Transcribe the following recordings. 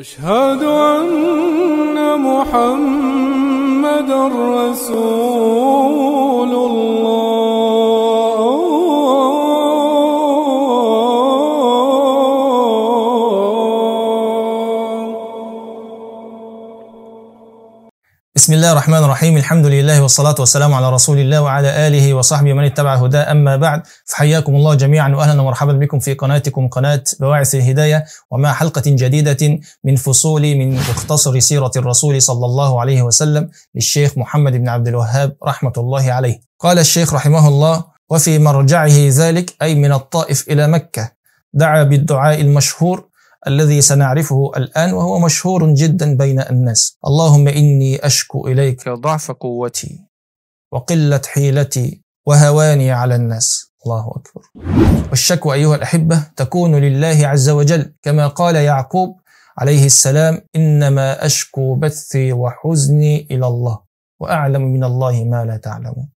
أشهد أن محمد رسول بسم الله الرحمن الرحيم الحمد لله والصلاة والسلام على رسول الله وعلى آله وصحبه من اتبع هداه أما بعد فحياكم الله جميعا وأهلا ومرحبا بكم في قناتكم قناة بواعث الهداية ومع حلقة جديدة من فصول من مختصر سيرة الرسول صلى الله عليه وسلم للشيخ محمد بن عبد الوهاب رحمة الله عليه قال الشيخ رحمه الله وفي مرجعه ذلك أي من الطائف إلى مكة دعا بالدعاء المشهور الذي سنعرفه الآن وهو مشهور جدا بين الناس اللهم إني أشكو إليك ضعف قوتي وقلة حيلتي وهواني على الناس الله أكبر والشكوى أيها الأحبة تكون لله عز وجل كما قال يعقوب عليه السلام إنما أشكو بثي وحزني إلى الله وأعلم من الله ما لا تعلمون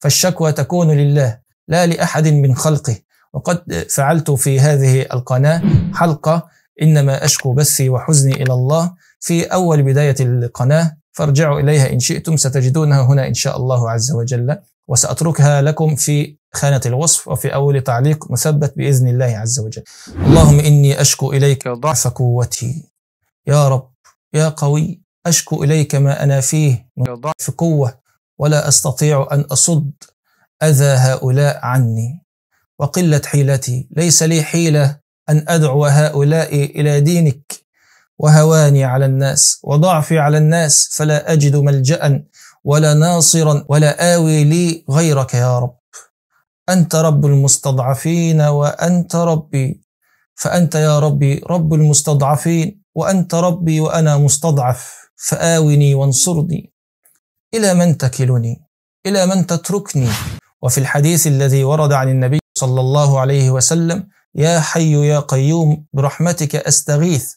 فالشكوى تكون لله لا لأحد من خلقه وقد فعلت في هذه القناة حلقة إنما أشكو بثي وحزني إلى الله في أول بداية القناة فارجعوا إليها إن شئتم ستجدونها هنا إن شاء الله عز وجل وسأتركها لكم في خانة الوصف وفي أول تعليق مثبت بإذن الله عز وجل اللهم إني أشكو إليك ضعف قوتي يا رب يا قوي أشكو إليك ما أنا فيه من ضعف قوة ولا أستطيع أن أصد أذى هؤلاء عني وقلة حيلتي ليس لي حيلة أن أدعو هؤلاء إلى دينك وهواني على الناس وضعفي على الناس فلا أجد ملجأ ولا ناصرا ولا آوي لي غيرك يا رب أنت رب المستضعفين وأنت ربي فأنت يا ربي رب المستضعفين وأنت ربي وأنا مستضعف فآوني وانصرني إلى من تكلني إلى من تتركني وفي الحديث الذي ورد عن النبي صلى الله عليه وسلم يا حي يا قيوم برحمتك أستغيث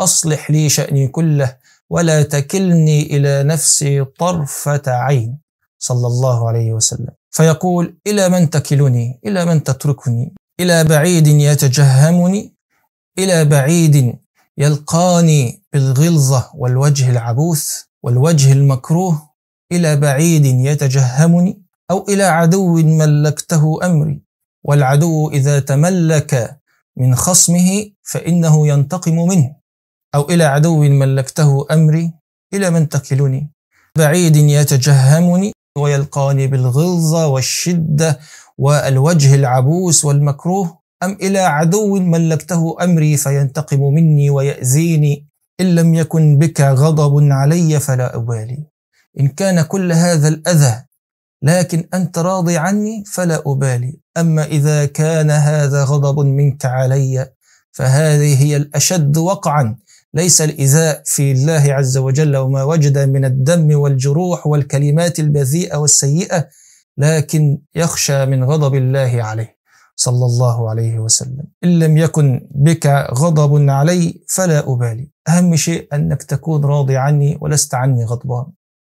أصلح لي شأني كله ولا تكلني إلى نفسي طرفة عين صلى الله عليه وسلم فيقول إلى من تكلني إلى من تتركني إلى بعيد يتجهمني إلى بعيد يلقاني بالغلظة والوجه العبوث والوجه المكروه إلى بعيد يتجهمني أو إلى عدو ملكته أمري والعدو إذا تملك من خصمه فإنه ينتقم منه أو إلى عدو ملكته أمري إلى من تكلني بعيد يتجهمني ويلقاني بالغلظة والشدة والوجه العبوس والمكروه أم إلى عدو ملكته أمري فينتقم مني ويأذيني إن لم يكن بك غضب علي فلا أبالي إن كان كل هذا الأذى لكن أنت راضي عني فلا أبالي أما إذا كان هذا غضب منك علي فهذه هي الأشد وقعا ليس الإيذاء في الله عز وجل وما وجد من الدم والجروح والكلمات البذيئة والسيئة لكن يخشى من غضب الله عليه صلى الله عليه وسلم إن لم يكن بك غضب علي فلا أبالي أهم شيء أنك تكون راضي عني ولست عني غضبان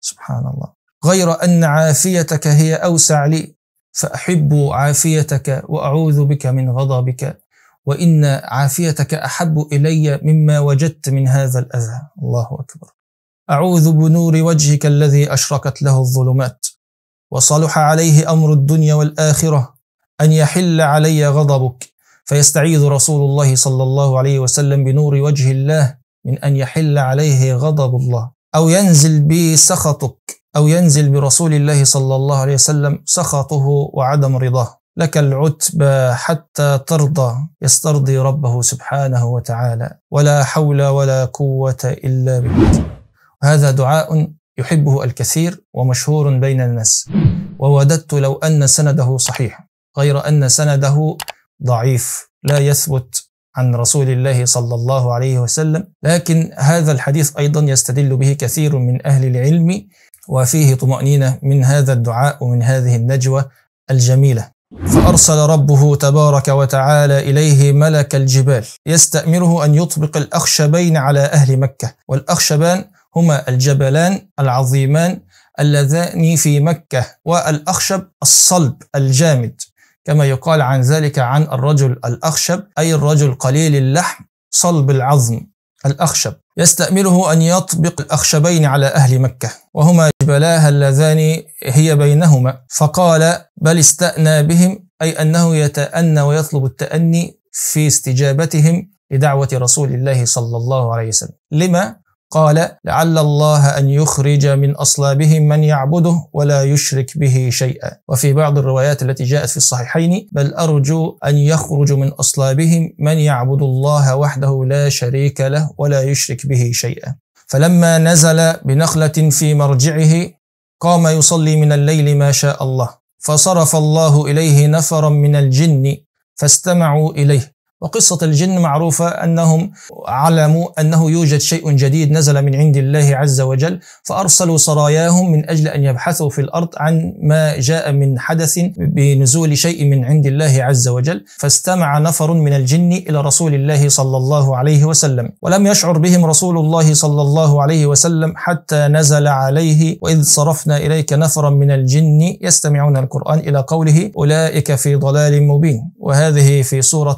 سبحان الله غير أن عافيتك هي أوسع لي فأحب عافيتك وأعوذ بك من غضبك وإن عافيتك أحب إلي مما وجدت من هذا الأذى الله أكبر أعوذ بنور وجهك الذي أشرقت له الظلمات وصلح عليه أمر الدنيا والآخرة أن يحل علي غضبك فيستعيذ رسول الله صلى الله عليه وسلم بنور وجه الله من أن يحل عليه غضب الله أو ينزل بي سخطك أو ينزل برسول الله صلى الله عليه وسلم سخطه وعدم رضاه لك العتبى حتى ترضى يسترضي ربه سبحانه وتعالى ولا حول ولا قوة إلا بالله هذا دعاء يحبه الكثير ومشهور بين الناس ووددت لو أن سنده صحيح غير أن سنده ضعيف لا يثبت عن رسول الله صلى الله عليه وسلم لكن هذا الحديث أيضا يستدل به كثير من أهل العلم وفيه طمأنينة من هذا الدعاء ومن هذه النجوة الجميلة فأرسل ربه تبارك وتعالى إليه ملك الجبال يستأمره أن يطبق الأخشبين على أهل مكة والأخشبان هما الجبلان العظيمان اللذان في مكة والأخشب الصلب الجامد كما يقال عن ذلك عن الرجل الأخشب أي الرجل قليل اللحم صلب العظم الأخشب يستأمله أن يطبق الأخشبين على أهل مكة وهما جبلاها اللذان هي بينهما فقال بل استأنى بهم أي أنه يتأنى ويطلب التأني في استجابتهم لدعوة رسول الله صلى الله عليه وسلم لما قال لعل الله أن يخرج من أصلابهم من يعبده ولا يشرك به شيئا وفي بعض الروايات التي جاءت في الصحيحين بل أرجو أن يخرج من أصلابهم من يعبد الله وحده لا شريك له ولا يشرك به شيئا فلما نزل بنخلة في مرجعه قام يصلي من الليل ما شاء الله فصرف الله إليه نفرا من الجن فاستمعوا إليه وقصة الجن معروفة أنهم علموا أنه يوجد شيء جديد نزل من عند الله عز وجل فأرسلوا سراياهم من أجل أن يبحثوا في الأرض عن ما جاء من حدث بنزول شيء من عند الله عز وجل فاستمع نفر من الجن إلى رسول الله صلى الله عليه وسلم ولم يشعر بهم رسول الله صلى الله عليه وسلم حتى نزل عليه وإذ صرفنا إليك نفرا من الجن يستمعون القرآن إلى قوله أولئك في ضلال مبين وهذه في سورة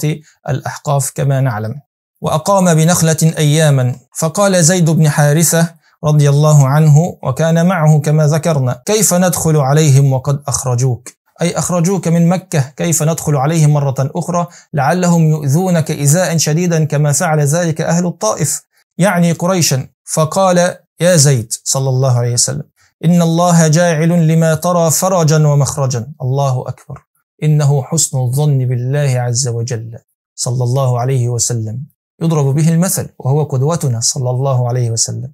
الأحقاف كما نعلم وأقام بنخلة أياما فقال زيد بن حارثة رضي الله عنه وكان معه كما ذكرنا كيف ندخل عليهم وقد أخرجوك أي أخرجوك من مكة كيف ندخل عليهم مرة أخرى لعلهم يؤذونك إزاء شديدا كما فعل ذلك أهل الطائف يعني قريشا فقال يا زيد صلى الله عليه وسلم إن الله جاعل لما ترى فرجا ومخرجا الله أكبر إنه حسن الظن بالله عز وجل صلى الله عليه وسلم يضرب به المثل وهو قدوتنا صلى الله عليه وسلم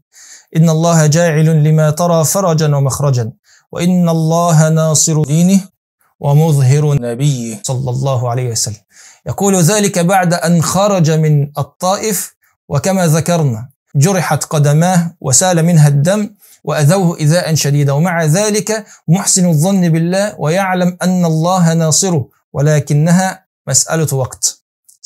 إن الله جاعل لما ترى فرجا ومخرجا وإن الله ناصر دينه ومظهر نبيه صلى الله عليه وسلم يقول ذلك بعد أن خرج من الطائف وكما ذكرنا جرحت قدماه وسال منها الدم وأذوه إذاء شديدا ومع ذلك محسن الظن بالله ويعلم أن الله ناصره ولكنها مسألة وقت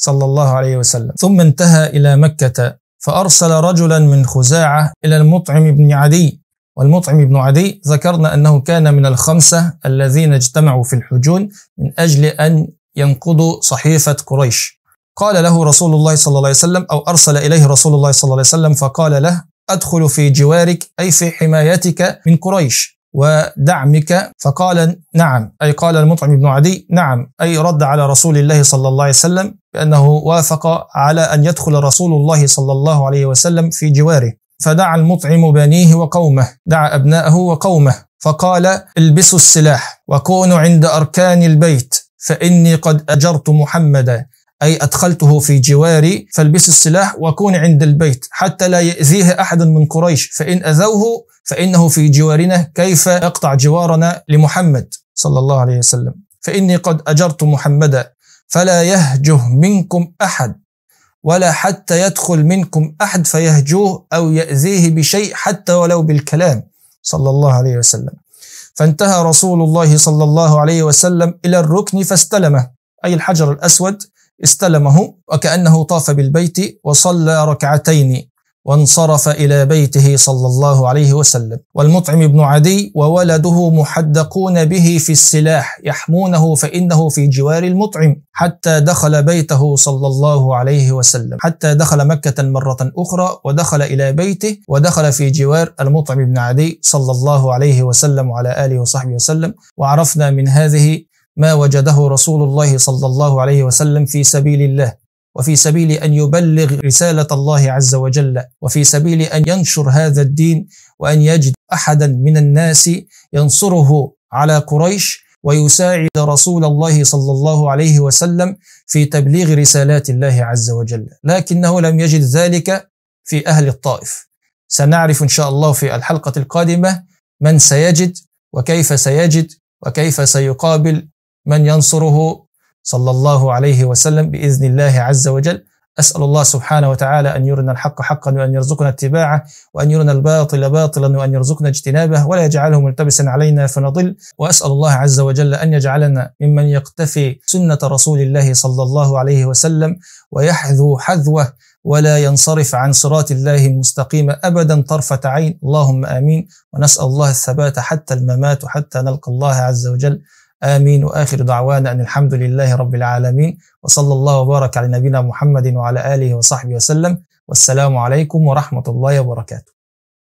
صلى الله عليه وسلم ثم انتهى إلى مكة فأرسل رجلا من خزاعة إلى المطعم بن عدي والمطعم بن عدي ذكرنا أنه كان من الخمسة الذين اجتمعوا في الحجون من أجل أن ينقضوا صحيفة قريش قال له رسول الله صلى الله عليه وسلم أو أرسل إليه رسول الله صلى الله عليه وسلم فقال له أدخل في جوارك أي في حمايتك من قريش ودعمك فقال نعم أي قال المطعم بن عدي نعم أي رد على رسول الله صلى الله عليه وسلم بأنه وافق على أن يدخل رسول الله صلى الله عليه وسلم في جواره فدعا المطعم بنيه وقومه دعا أبناءه وقومه فقال البسوا السلاح وكونوا عند أركان البيت فإني قد أجرت محمدا أي أدخلته في جواري فالبسوا السلاح وكون عند البيت حتى لا يأذيه أحد من قريش فإن أذوه فإنه في جوارنا كيف أقطع جوارنا لمحمد صلى الله عليه وسلم فإني قد أجرت محمدا فلا يهجه منكم أحد ولا حتى يدخل منكم أحد فيهجوه أو يأذيه بشيء حتى ولو بالكلام صلى الله عليه وسلم فانتهى رسول الله صلى الله عليه وسلم إلى الركن فاستلمه أي الحجر الأسود استلمه وكأنه طاف بالبيت وصلى ركعتين وانصرف إلى بيته صلى الله عليه وسلم والمطعم بن عدي وولده محدقون به في السلاح يحمونه فإنه في جوار المطعم حتى دخل بيته صلى الله عليه وسلم حتى دخل مكة مرة أخرى ودخل إلى بيته ودخل في جوار المطعم بن عدي صلى الله عليه وسلم وعلى آله وصحبه وسلم وعرفنا من هذه ما وجده رسول الله صلى الله عليه وسلم في سبيل الله وفي سبيل ان يبلغ رساله الله عز وجل وفي سبيل ان ينشر هذا الدين وان يجد احدا من الناس ينصره على قريش ويساعد رسول الله صلى الله عليه وسلم في تبليغ رسالات الله عز وجل لكنه لم يجد ذلك في اهل الطائف سنعرف ان شاء الله في الحلقه القادمه من سيجد وكيف سيجد وكيف سيقابل من ينصره صلى الله عليه وسلم باذن الله عز وجل اسال الله سبحانه وتعالى ان يرنا الحق حقا وان يرزقنا اتباعه وان يرنا الباطل باطلا وان يرزقنا اجتنابه ولا يجعله ملتبسا علينا فنضل واسال الله عز وجل ان يجعلنا ممن يقتفي سنه رسول الله صلى الله عليه وسلم ويحذو حذوه ولا ينصرف عن صراط الله المستقيم ابدا طرفه عين اللهم امين ونسال الله الثبات حتى الممات وحتى نلقى الله عز وجل آمين وآخر دعوانا أن الحمد لله رب العالمين وصلى الله وبارك على نبينا محمد وعلى آله وصحبه وسلم والسلام عليكم ورحمة الله وبركاته